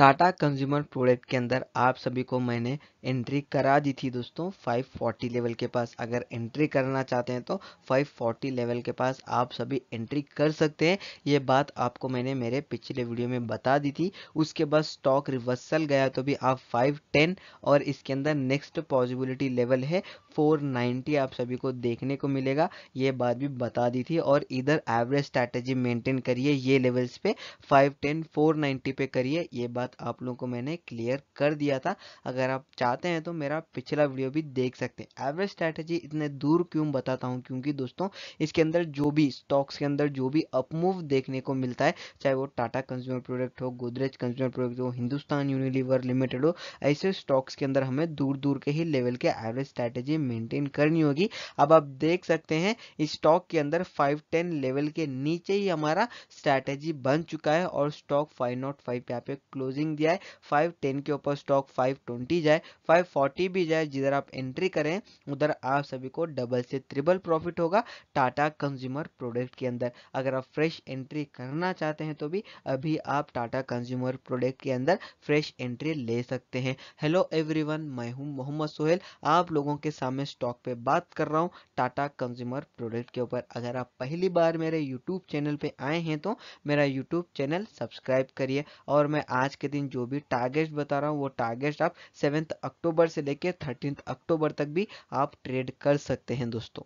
Tata consumer product के अंदर आप सभी को मैंने एंट्री करा दी थी दोस्तों 540 लेवल के पास अगर एंट्री करना चाहते हैं तो 540 लेवल के पास आप सभी एंट्री कर सकते हैं ये बात आपको मैंने मेरे पिछले वीडियो में बता दी थी उसके बाद स्टॉक रिवर्सल गया तो भी आप 510 और इसके अंदर नेक्स्ट पॉसिबिलिटी लेवल है 490 आप सभी को देखने को मिलेगा ये बात भी बता दी थी और इधर एवरेज स्ट्रैटेजी मेंटेन करिए ये लेवल्स पे 510 490 पे करिए ये बात आप लोगों को मैंने क्लियर कर दिया था अगर आप चाहते चाहते हैं तो मेरा पिछला वीडियो भी देख सकते हैं एवरेज स्ट्रैटेजी इतने दूर क्यों बताता हूँ क्योंकि दोस्तों इसके अंदर जो भी स्टॉक्स के अंदर जो भी अपमूव देखने को मिलता है चाहे वो टाटा कंज्यूमर प्रोडक्ट हो गोदरेज कंज्यूमर प्रोडक्ट हो हिंदुस्तान यूनिलीवर लिमिटेड हो ऐसे स्टॉक्स के अंदर हमें दूर दूर के ही लेवल के एवरेज स्ट्रैटेजी मेंटेन करनी होगी अब आप देख सकते हैं इस स्टॉक के अंदर 510 लेवल के नीचे ही हमारा स्ट्रैटेजी बन चुका है और स्टॉक फाइव नॉट फाइव पे क्लोजिंग दिया है 510 के ऊपर स्टॉक 520 जाए 540 भी जाए जिधर आप एंट्री करें उधर आप सभी को डबल से ट्रिपल प्रॉफिट होगा टाटा कंज्यूमर प्रोडक्ट के अंदर अगर आप फ्रेश एंट्री करना चाहते हैं तो भी अभी आप टाटा कंज्यूमर प्रोडक्ट के अंदर फ्रेश एंट्री ले सकते हैं हेलो एवरीवन मैं हूं मोहम्मद सोहेल आप लोगों के सामने स्टॉक पे बात कर रहा हूँ टाटा कंज्यूमर प्रोडक्ट के ऊपर अगर आप पहली बार मेरे यूट्यूब चैनल पे आए हैं तो मेरा यूट्यूब चैनल सब्सक्राइब करिए और मैं आज के दिन जो भी टारगेट बता रहा हूँ वो टारगेट आप सेवेंथ अक्टूबर से लेकर थर्टीन अक्टूबर तक भी आप ट्रेड कर सकते हैं दोस्तों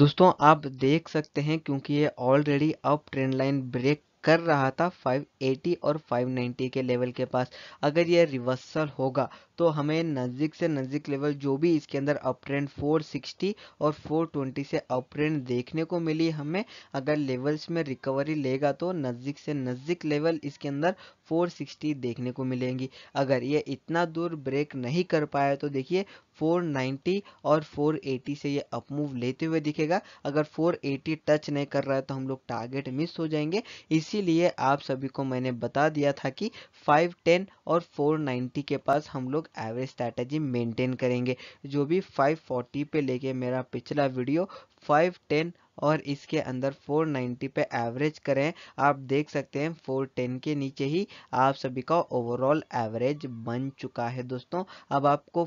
दोस्तों आप देख सकते हैं क्योंकि ये already up trend line break कर रहा था 580 और 590 के लेवल के पास अगर ये रिवर्सल होगा तो हमें नज़दीक से नज़दीक लेवल जो भी इसके अंदर अप ट्रेंड 460 और 420 से अप ट्रेंड देखने को मिली हमें अगर लेवल्स में रिकवरी लेगा तो नज़दीक से नज़दीक लेवल इसके अंदर 460 देखने को मिलेंगी अगर ये इतना दूर ब्रेक नहीं कर पाया तो देखिए 490 और 480 से ये अपमूव लेते हुए दिखेगा अगर 480 टच नहीं कर रहा है तो हम लोग टारगेट मिस हो जाएंगे इसीलिए आप सभी को मैंने बता दिया था कि 510 और 490 के पास हम लोग एवरेज स्ट्रैटेजी मेंटेन करेंगे जो भी 540 पे लेके मेरा पिछला वीडियो 510 और इसके अंदर 490 पे एवरेज करें आप देख सकते हैं 410 के नीचे ही आप सभी का ओवरऑल एवरेज बन चुका है दोस्तों अब आपको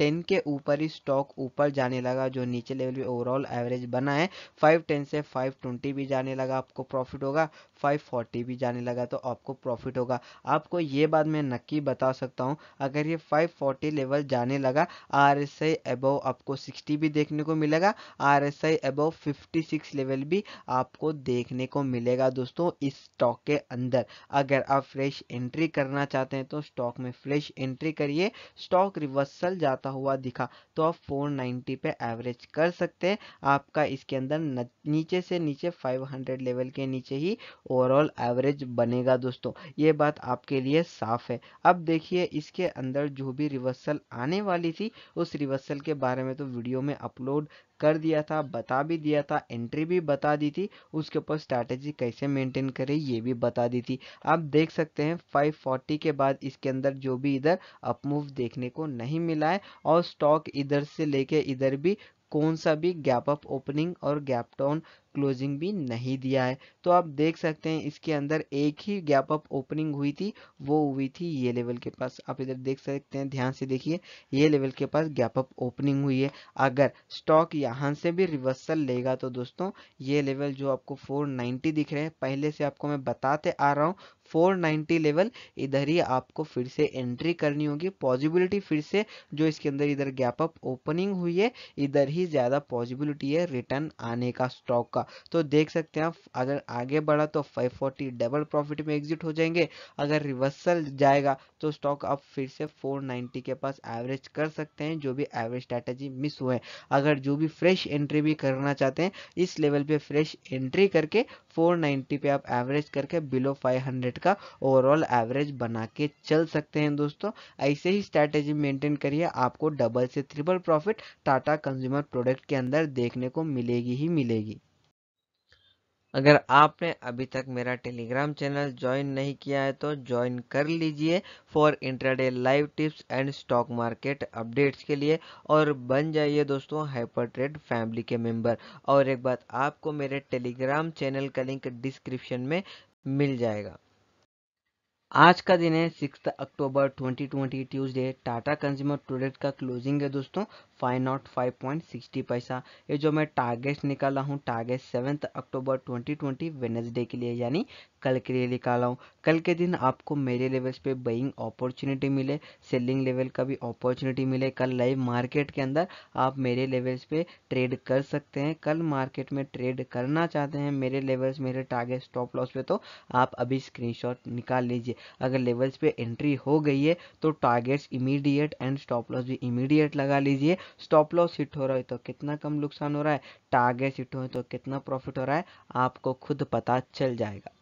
टेन के ऊपर ही स्टॉक ऊपर जाने लगा जो नीचे लेवल पे ओवरऑल एवरेज बना है फाइव टेन से फाइव ट्वेंटी भी जाने लगा आपको प्रॉफिट होगा फाइव फोर्टी भी जाने लगा तो आपको प्रॉफिट होगा आपको ये बात मैं नक्की बता सकता हूँ अगर ये फाइव फोर्टी लेवल जाने लगा आर एस आई एबव आपको सिक्सटी भी देखने को मिलेगा R S I above fifty six level भी आपको देखने को मिलेगा दोस्तों इस स्टॉक के अंदर अगर आप फ्रेश एंट्री करना चाहते हैं तो स्टॉक में फ्रेश एंट्री करिए स्टॉक रिवर्सल जाता होता हुआ दिखा तो आप 490 पे एवरेज कर सकते हैं आपका इसके अंदर नीचे से नीचे 500 लेवल के नीचे ही ओवरऑल एवरेज बनेगा दोस्तों ये बात आपके लिए साफ है अब देखिए इसके अंदर जो भी रिवर्सल आने वाली थी उस रिवर्सल के बारे में तो वीडियो में अपलोड कर दिया था बता भी दिया था एंट्री भी बता दी थी उसके ऊपर स्ट्रैटेजी कैसे मेंटेन करें ये भी बता दी थी आप देख सकते हैं 540 के बाद इसके अंदर जो भी इधर अपमूव देखने को नहीं मिला है और स्टॉक इधर से लेके इधर भी कौन सा भी गैप अप ओपनिंग और गैप डाउन क्लोजिंग भी नहीं दिया है तो आप देख सकते हैं इसके अंदर एक ही गैप अप ओपनिंग हुई थी वो हुई थी ये लेवल के पास आप इधर देख सकते हैं ध्यान से देखिए ये लेवल के पास गैप अप ओपनिंग हुई है अगर स्टॉक यहाँ से भी रिवर्सल लेगा तो दोस्तों ये लेवल जो आपको 490 दिख रहे हैं पहले से आपको मैं बताते आ रहा हूँ 490 लेवल इधर ही आपको फिर से एंट्री करनी होगी पॉजिबिलिटी फिर से जो इसके अंदर इधर गैप अप ओपनिंग हुई है इधर ही ज़्यादा पॉजिबिलिटी है रिटर्न आने का स्टॉक का तो देख सकते हैं आप अगर आगे बढ़ा तो 540 डबल प्रॉफिट में एग्जिट हो जाएंगे अगर रिवर्सल जाएगा तो स्टॉक आप फिर से 490 के पास एवरेज कर सकते हैं जो भी एवरेज स्ट्रैटेजी मिस हुए अगर जो भी फ्रेश एंट्री भी करना चाहते हैं इस लेवल पे फ्रेश एंट्री करके 490 पे आप एवरेज करके बिलो 500 का ओवरऑल एवरेज बना के चल सकते हैं दोस्तों ऐसे ही स्ट्रैटेजी मेंटेन करिए आपको डबल से triple profit Tata consumer product के अंदर देखने को मिलेगी ही मिलेगी अगर आपने अभी तक मेरा टेलीग्राम चैनल ज्वाइन नहीं किया है तो ज्वाइन कर लीजिए for intraday live tips and stock market updates के लिए और बन जाइए दोस्तों हाइपर ट्रेड फैमिली के मेंबर और एक बात आपको मेरे टेलीग्राम चैनल का लिंक डिस्क्रिप्शन में मिल जाएगा आज का दिन है six October 2020 Tuesday Tata consumer product का क्लोजिंग है दोस्तों five nought five point sixty पैसा ये जो मैं टारगेट निकाला हूँ टारगेट सेवेंथ अक्टूबर 2020 वेनेसडे के लिए यानी कल के लिए निकाला हूँ कल के दिन आपको मेरे लेवल्स पे बइंग अपॉर्चुनिटी मिले सेलिंग लेवल का भी अपॉर्चुनिटी मिले कल लाइव मार्केट के अंदर आप मेरे लेवल्स पे ट्रेड कर सकते हैं कल मार्केट में ट्रेड करना चाहते हैं मेरे लेवल्स मेरे टारगेट स्टॉप लॉस पे तो आप अभी स्क्रीनशॉट निकाल लीजिए अगर लेवल्स पे एंट्री हो गई है तो targets immediate and stop loss भी इमीडिएट लगा लीजिए स्टॉप लॉस हिट हो रहा है तो कितना कम नुकसान हो रहा है टारगेट हिट हो तो कितना प्रॉफिट हो रहा है आपको खुद पता चल जाएगा